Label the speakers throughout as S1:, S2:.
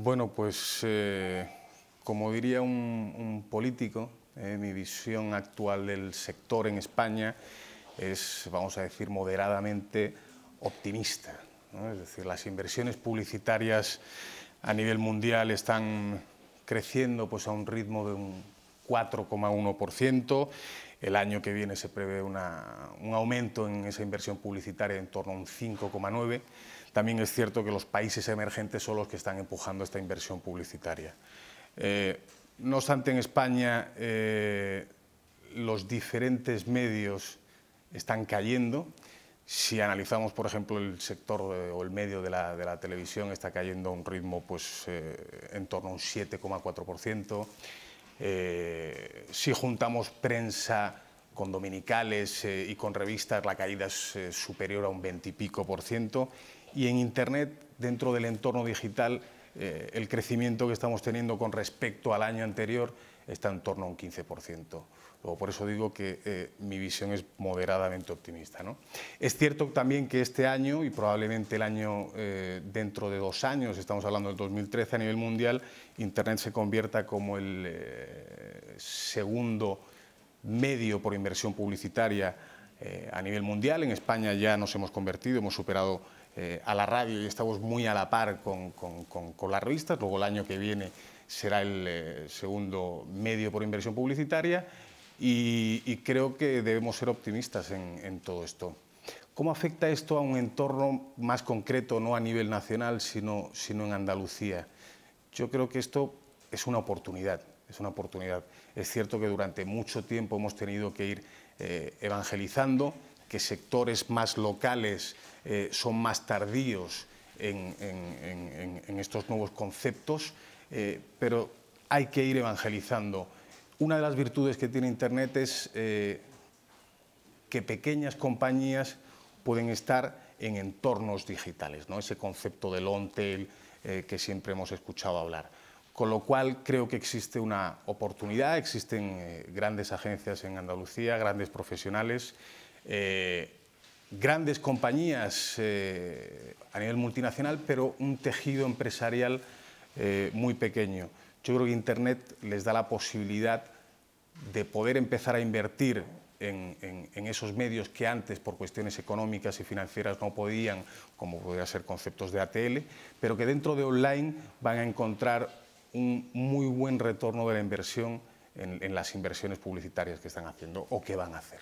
S1: Bueno, pues eh, como diría un, político, eh, mi visión actual del sector en España es, vamos a decir, moderadamente optimista. Es decir, las inversiones publicitarias a nivel mundial están creciendo pues, a un ritmo de un 4,1%. El año que viene se prevé un aumento en esa inversión publicitaria en torno a un 5,9%. También es cierto que los países emergentes son los que están empujando esta inversión publicitaria. Eh, no obstante, en España eh, los diferentes medios están cayendo. Si analizamos, por ejemplo, el sector eh, o el medio de la, televisión, está cayendo a un ritmo pues, en torno a un 7,4%. Eh, si juntamos prensa con dominicales eh, y con revistas, la caída es eh, superior a un 20 pico por ciento. Y en Internet, dentro del entorno digital, el crecimiento que estamos teniendo con respecto al año anterior está en torno a un 15%. Luego, por eso digo que eh, mi visión es moderadamente optimista. Es cierto también que este año y probablemente el año eh, dentro de dos años, estamos hablando del 2013 a nivel mundial, Internet se convierta como el eh, segundo medio por inversión publicitaria eh, a nivel mundial. En España ya nos hemos convertido, hemos superado eh, a la radio y estamos muy a la par con, con, con, las revistas. Luego el año que viene será el eh, segundo medio por inversión publicitaria y, creo que debemos ser optimistas en, todo esto. ¿Cómo afecta esto a un entorno más concreto, no a nivel nacional, sino en Andalucía? Yo creo que esto es una oportunidad es una oportunidad. Es cierto que durante mucho tiempo hemos tenido que ir eh, evangelizando, que sectores más locales eh, son más tardíos en, estos nuevos conceptos, eh, pero hay que ir evangelizando. Una de las virtudes que tiene Internet es que pequeñas compañías pueden estar en entornos digitales, ese concepto del on-tail que siempre hemos escuchado hablar. Con lo cual creo que existe una oportunidad, existen eh, grandes agencias en Andalucía, grandes profesionales, eh, grandes compañías eh, a nivel multinacional, pero un tejido empresarial muy pequeño. Yo creo que Internet les da la posibilidad de poder empezar a invertir en, esos medios que antes por cuestiones económicas y financieras no podían, como podría ser conceptos de ATL, pero que dentro de online van a encontrar un muy buen retorno de la inversión en, las inversiones publicitarias que están haciendo o que van a hacer.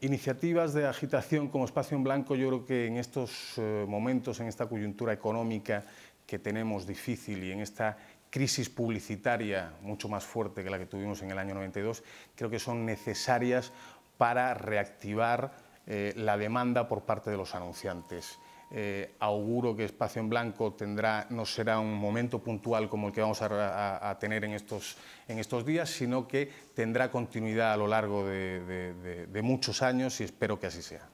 S1: Iniciativas de agitación como Espacio en Blanco, yo creo que en estos eh, momentos, en esta coyuntura económica que tenemos difícil y en esta crisis publicitaria mucho más fuerte que la que tuvimos en el año 92, creo que son necesarias para reactivar eh, la demanda por parte de los anunciantes. Eh, auguro que Espacio en Blanco tendrá, no será un momento puntual como el que vamos a, tener en estos, estos días, sino que tendrá continuidad a lo largo de muchos años y espero que así sea.